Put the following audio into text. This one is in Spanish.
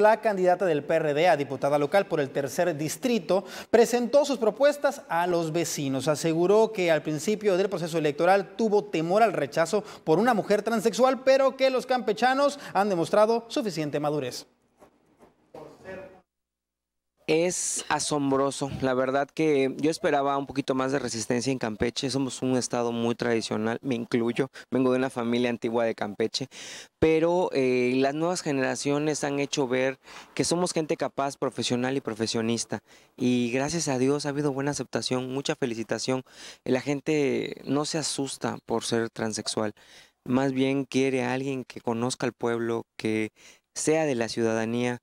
La candidata del PRD a diputada local por el tercer distrito presentó sus propuestas a los vecinos. Aseguró que al principio del proceso electoral tuvo temor al rechazo por una mujer transexual, pero que los campechanos han demostrado suficiente madurez es asombroso. La verdad que yo esperaba un poquito más de resistencia en Campeche. Somos un estado muy tradicional, me incluyo. Vengo de una familia antigua de Campeche. Pero eh, las nuevas generaciones han hecho ver que somos gente capaz, profesional y profesionista. Y gracias a Dios ha habido buena aceptación, mucha felicitación. La gente no se asusta por ser transexual. Más bien quiere a alguien que conozca al pueblo, que sea de la ciudadanía,